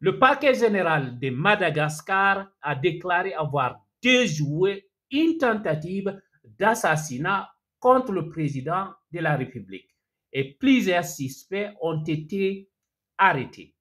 Le parquet général de Madagascar a déclaré avoir déjoué une tentative d'assassinat contre le président de la République et plusieurs suspects ont été arrêtés.